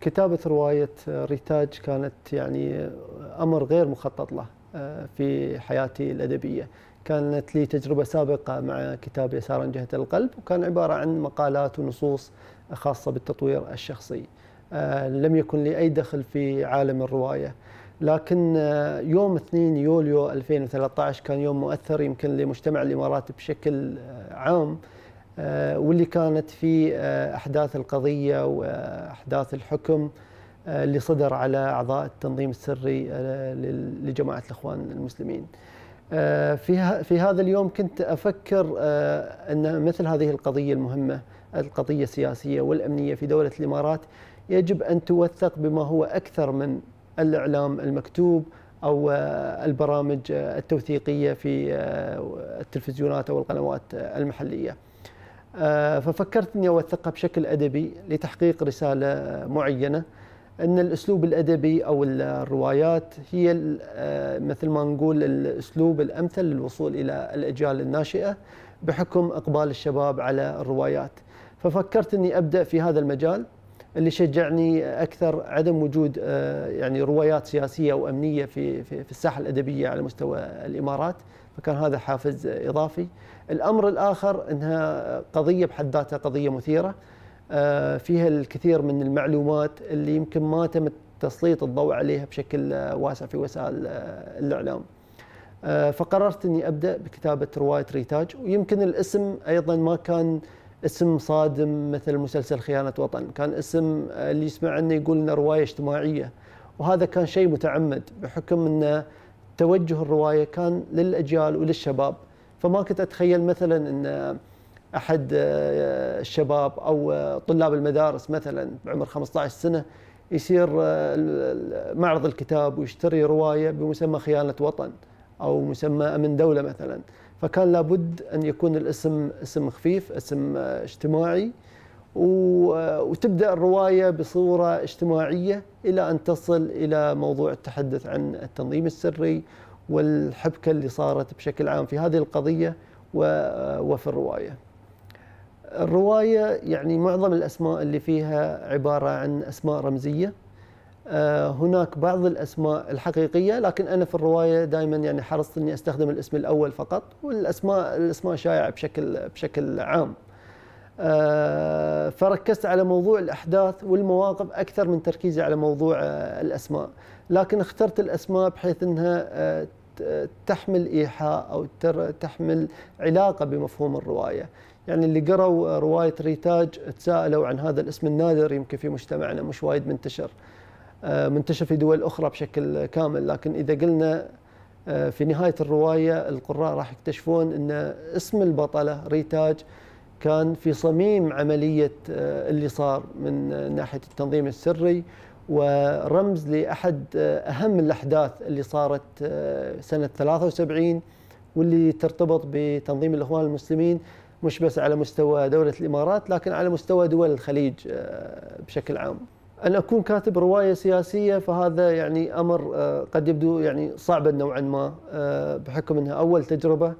كتابة رواية ريتاج كانت يعني أمر غير مخطط له آه، في حياتي الأدبية كانت لي تجربة سابقة مع كتاب يسارا جهة القلب وكان عبارة عن مقالات ونصوص خاصة بالتطوير الشخصي آه، لم يكن لي أي دخل في عالم الرواية لكن آه، يوم 2 يوليو 2013 كان يوم مؤثر يمكن لمجتمع الإمارات بشكل عام آه، واللي كانت في آه، احداث القضيه واحداث الحكم اللي آه، صدر على اعضاء التنظيم السري لجماعه الاخوان المسلمين. في في هذا اليوم كنت افكر ان مثل هذه القضيه المهمه القضيه السياسيه والامنيه في دوله الامارات يجب ان توثق بما هو اكثر من الاعلام المكتوب او البرامج التوثيقيه في التلفزيونات او القنوات المحليه. آه، ففكرت اني اوثقها بشكل ادبي لتحقيق رساله معينه ان الاسلوب الادبي او الروايات هي آه، مثل ما نقول الاسلوب الامثل للوصول الى الاجيال الناشئه بحكم اقبال الشباب على الروايات ففكرت اني ابدا في هذا المجال اللي شجعني اكثر عدم وجود آه، يعني روايات سياسيه وامنيه في في, في الساحه الادبيه على مستوى الامارات فكان هذا حافز اضافي. الامر الاخر انها قضيه بحد ذاتها قضيه مثيره آه، فيها الكثير من المعلومات اللي يمكن ما تم تسليط الضوء عليها بشكل آه، واسع في وسائل الاعلام. فقررت اني ابدا بكتابه روايه ريتاج ويمكن الاسم ايضا ما كان اسم صادم مثل مسلسل خيانة وطن كان اسم اللي يسمع عنه يقول انه رواية اجتماعية وهذا كان شيء متعمد بحكم ان توجه الرواية كان للأجيال وللشباب فما كنت أتخيل مثلا أن أحد آه، الشباب أو آه، طلاب المدارس مثلا بعمر 15 سنة يصير آه، معرض الكتاب ويشتري رواية بمسمى خيانة وطن أو مسمى أمن دولة مثلا فكان لابد ان يكون الاسم اسم خفيف اسم اجتماعي وتبدا الروايه بصوره اجتماعيه الى ان تصل الى موضوع التحدث عن التنظيم السري والحبكه اللي صارت بشكل عام في هذه القضيه وفي الروايه. الروايه يعني معظم الاسماء اللي فيها عباره عن اسماء رمزيه آه، هناك بعض الاسماء الحقيقيه لكن انا في الروايه دائما يعني حرصت اني استخدم الاسم الاول فقط والاسماء الاسماء شائعه بشكل بشكل عام. آه، فركزت على موضوع الاحداث والمواقف اكثر من تركيزي على موضوع آه، الاسماء، لكن اخترت الاسماء بحيث انها تحمل ايحاء او تحمل علاقه بمفهوم الروايه. يعني اللي قروا روايه ريتاج تساءلوا عن هذا الاسم النادر يمكن في مجتمعنا مش وايد منتشر. آه، منتشر في دول أخرى بشكل كامل لكن إذا قلنا آه، في نهاية الرواية القراء راح يكتشفون أن اسم البطلة ريتاج كان في صميم عملية آه، اللي صار من ناحية التنظيم السري ورمز لأحد أهم الأحداث اللي صارت سنة 73 واللي ترتبط بتنظيم الإخوان المسلمين مش بس على مستوى دولة الإمارات لكن على مستوى دول الخليج بشكل عام ان اكون كاتب روايه سياسيه فهذا يعني امر آه، قد يبدو يعني صعبا نوعا ما آه، بحكم انها اول تجربه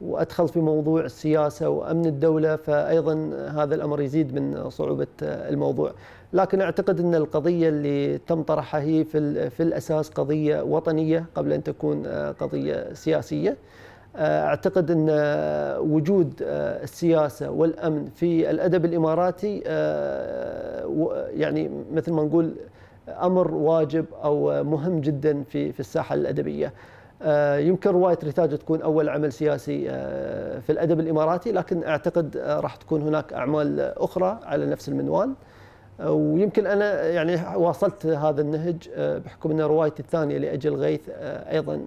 وادخل في موضوع السياسه وامن الدوله فايضا هذا الامر يزيد من صعوبه آه، الموضوع، لكن اعتقد ان القضيه اللي تم طرحها هي في في الاساس قضيه وطنيه قبل ان تكون قضيه سياسيه. آه، اعتقد ان آه، وجود آه، السياسه والامن في الادب الاماراتي يعني مثل ما نقول امر واجب او مهم جدا في في الساحه الادبيه. يمكن روايه رتاج تكون اول عمل سياسي في الادب الاماراتي لكن اعتقد راح تكون هناك اعمال اخرى على نفس المنوال. ويمكن انا يعني واصلت هذا النهج بحكم ان روايتي الثانيه لاجل غيث ايضا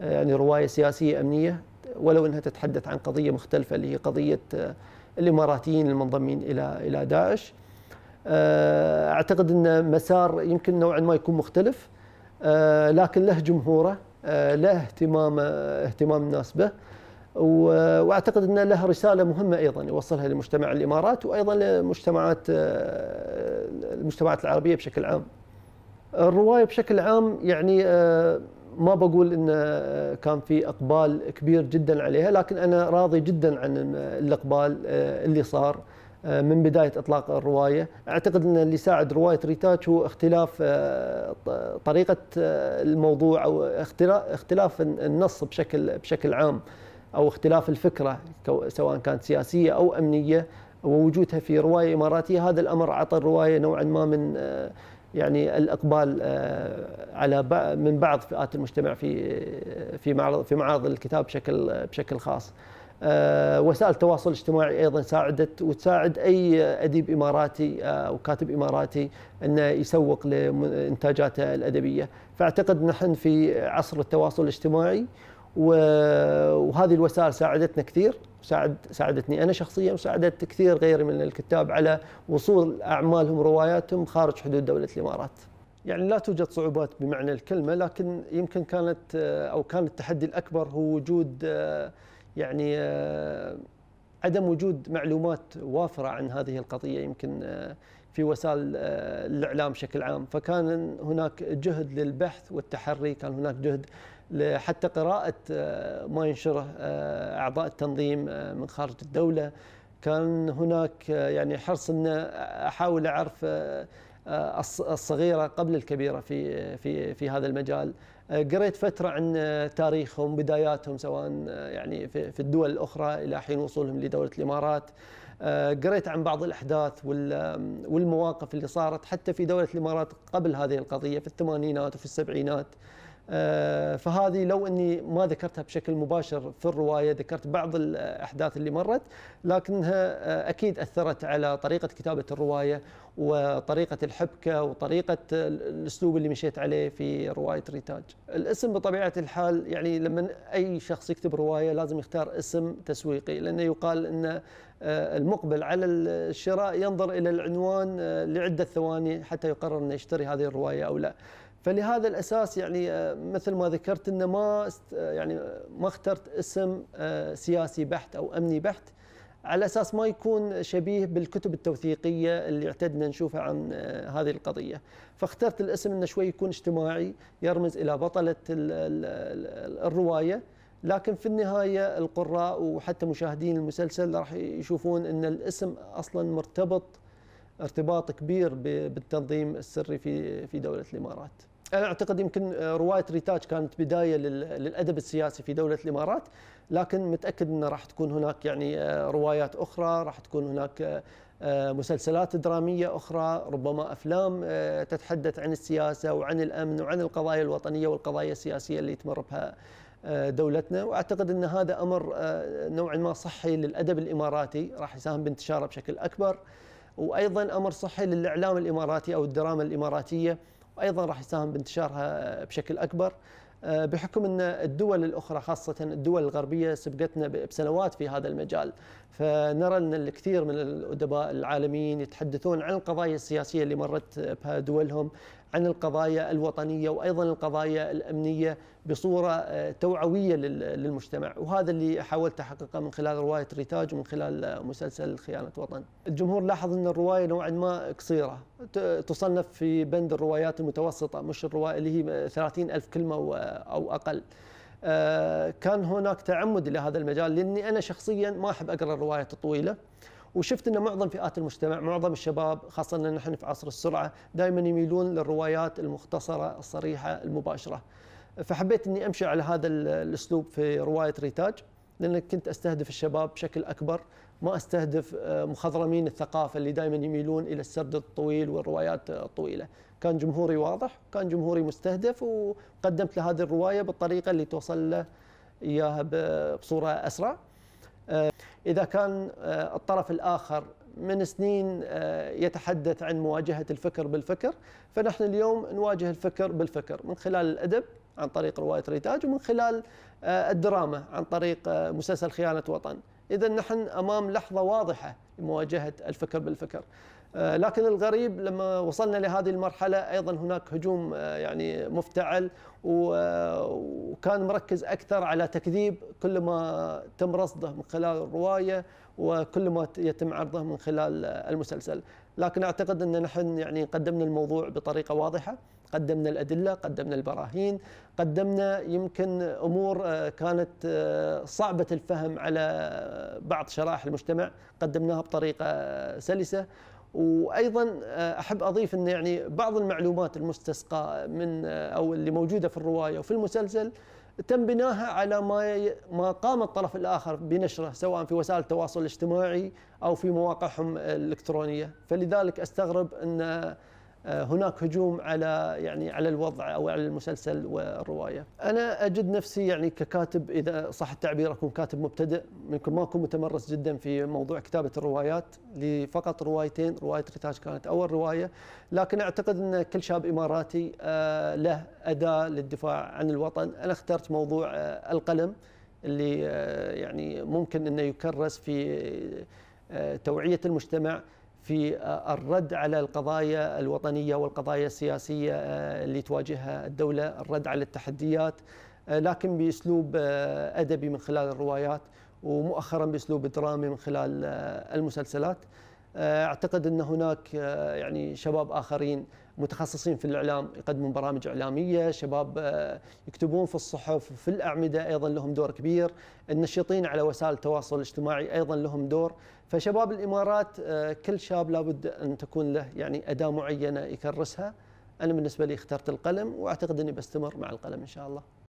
يعني روايه سياسيه امنيه ولو انها تتحدث عن قضيه مختلفه اللي هي قضيه آه، الاماراتيين المنضمين الى الى داعش. آه، اعتقد ان مسار يمكن نوعا ما يكون مختلف آه، لكن له جمهوره له اهتمام اهتمام الناس به واعتقد ان له رساله مهمه ايضا يوصلها لمجتمع الامارات وايضا لمجتمعات المجتمعات العربيه بشكل عام. الروايه بشكل عام يعني ما بقول ان كان في اقبال كبير جدا عليها لكن انا راضي جدا عن الاقبال آه، اللي صار آه، من بدايه اطلاق الروايه، اعتقد ان اللي ساعد روايه ريتاتش هو اختلاف آه، طريقه الموضوع او اختلاف النص بشكل بشكل عام او اختلاف الفكره سواء كانت سياسيه او امنيه ووجودها في روايه اماراتيه هذا الامر اعطى الروايه نوعا ما من يعني الاقبال آه، على من بعض فئات المجتمع في آه، في معرض في معارض الكتاب بشكل آه، بشكل خاص. وسائل التواصل الاجتماعي ايضا ساعدت وتساعد اي اديب اماراتي او كاتب اماراتي انه يسوق لانتاجاته الادبيه، فاعتقد نحن في عصر التواصل الاجتماعي وهذه الوسائل ساعدتنا كثير ساعد ساعدتني انا شخصيا وساعدت كثير غيري من الكتاب على وصول اعمالهم رواياتهم خارج حدود دوله الامارات. يعني لا توجد صعوبات بمعنى الكلمه لكن يمكن كانت او كان التحدي الاكبر هو وجود يعني عدم وجود معلومات وافره عن هذه القضيه يمكن في وسائل الاعلام بشكل عام فكان هناك جهد للبحث والتحري كان هناك جهد حتى قراءة آه، ما ينشره آه، أعضاء التنظيم آه، من خارج الدولة كان هناك يعني حرص أن أحاول أعرف الصغيرة قبل الكبيرة في في في هذا المجال قريت فترة عن تاريخهم بداياتهم سواء يعني في الدول الأخرى إلى حين وصولهم لدولة الإمارات قريت عن بعض الأحداث والمواقف اللي صارت حتى في دولة الإمارات قبل هذه القضية في الثمانينات وفي السبعينات آه، فهذه لو اني ما ذكرتها بشكل مباشر في الروايه ذكرت بعض الاحداث اللي مرت لكنها آه، اكيد اثرت على طريقه كتابه الروايه وطريقه الحبكه وطريقه الاسلوب اللي مشيت عليه في روايه ريتاج. الاسم بطبيعه الحال يعني لما اي شخص يكتب روايه لازم يختار اسم تسويقي لانه يقال ان آه، المقبل على الشراء ينظر الى العنوان لعده ثواني حتى يقرر انه يشتري هذه الروايه او لا. فلهذا الاساس يعني آه، مثل ما ذكرت انه ما آه، يعني آه، ما اخترت اسم سياسي بحت او امني بحت على اساس ما يكون شبيه بالكتب التوثيقيه اللي اعتدنا نشوفها عن هذه القضيه، فاخترت الاسم انه شوي يكون اجتماعي يرمز الى بطله الروايه لكن في النهايه القراء وحتى مشاهدين المسلسل راح يشوفون ان الاسم اصلا مرتبط ارتباط كبير بالتنظيم السري في في دوله الامارات. انا اعتقد يمكن آه، روايه ريتاج كانت بدايه للادب السياسي في دوله الامارات لكن متاكد انه راح تكون هناك يعني آه، روايات اخرى راح تكون هناك آه، مسلسلات دراميه اخرى ربما افلام تتحدث عن السياسه وعن الامن وعن القضايا الوطنيه والقضايا السياسيه اللي تمر بها دولتنا واعتقد ان هذا امر نوعا ما صحي للادب الاماراتي راح يساهم بانتشاره بشكل اكبر وايضا امر صحي للاعلام الاماراتي او الدراما الاماراتيه وايضا راح يساهم بانتشارها بشكل اكبر آه، بحكم ان الدول الاخرى خاصه الدول الغربيه سبقتنا بسنوات في هذا المجال فنرى ان الكثير من الادباء العالميين يتحدثون عن القضايا السياسيه اللي مرت بها دولهم، عن القضايا الوطنيه وايضا القضايا الامنيه بصوره آه، توعويه للمجتمع، وهذا اللي حاولت احققه من خلال روايه ريتاج ومن خلال آه، مسلسل خيانه وطن. الجمهور لاحظ ان الروايه نوعا ما قصيره، تصنف في بند الروايات المتوسطه مش الروايه اللي هي 30 ألف كلمه او اقل. آه، كان هناك تعمد لهذا المجال لاني انا شخصيا ما احب اقرا الروايات الطويله وشفت ان معظم فئات المجتمع معظم الشباب خاصه ان نحن في عصر السرعه دائما يميلون للروايات المختصره الصريحه المباشره فحبيت اني امشي على هذا الاسلوب في روايه ريتاج لأن كنت أستهدف الشباب بشكل أكبر ما أستهدف آه، مخضرمين الثقافة اللي دائما يميلون إلى السرد الطويل والروايات الطويلة كان جمهوري واضح كان جمهوري مستهدف وقدمت له هذه الرواية بالطريقة اللي توصل له إياها بصورة أسرع آه، إذا كان آه، الطرف الآخر من سنين يتحدث عن مواجهة الفكر بالفكر فنحن اليوم نواجه الفكر بالفكر من خلال الأدب عن طريق رواية ريتاج ومن خلال آه، الدراما عن طريق آه، مسلسل خيانة وطن إذا نحن أمام لحظة واضحة لمواجهة الفكر بالفكر آه، لكن الغريب لما وصلنا لهذه المرحلة أيضا هناك هجوم يعني مفتعل وكان مركز أكثر على تكذيب كل ما تم رصده من خلال الرواية وكل ما يتم عرضه من خلال المسلسل لكن أعتقد أن نحن يعني قدمنا الموضوع بطريقة واضحة قدمنا الادله، قدمنا البراهين، قدمنا يمكن امور آه، كانت آه، صعبه الفهم على بعض شرائح المجتمع، قدمناها بطريقه سلسه وايضا آه، احب اضيف ان يعني بعض المعلومات المستسقاه من او اللي موجوده في الروايه وفي المسلسل تم بناها على ما ما قام الطرف الاخر بنشره سواء في وسائل التواصل الاجتماعي او في مواقعهم الالكترونيه، فلذلك استغرب ان آه، هناك هجوم على يعني على الوضع او على المسلسل والروايه. انا اجد نفسي يعني ككاتب اذا صح التعبير اكون كاتب مبتدئ، ممكن ما اكون متمرس جدا في موضوع كتابه الروايات، لي فقط روايتين، روايه ريتاج كانت اول روايه، لكن اعتقد ان كل شاب اماراتي آه، له اداه للدفاع عن الوطن، انا اخترت موضوع آه، القلم اللي يعني ممكن انه يكرس في توعيه المجتمع في آه، الرد على القضايا الوطنيه والقضايا السياسيه آه، اللي تواجهها الدوله، الرد على التحديات آه، لكن باسلوب ادبي من خلال الروايات ومؤخرا باسلوب درامي من خلال المسلسلات. اعتقد ان هناك يعني شباب اخرين متخصصين في الاعلام يقدمون برامج اعلاميه، شباب آه، يكتبون في الصحف، في الاعمده ايضا لهم دور كبير، النشيطين على وسائل التواصل الاجتماعي ايضا لهم دور، فشباب الامارات آه، كل شاب لابد ان تكون له يعني اداه معينه يكرسها. انا بالنسبه لي اخترت القلم واعتقد اني بستمر مع القلم ان شاء الله.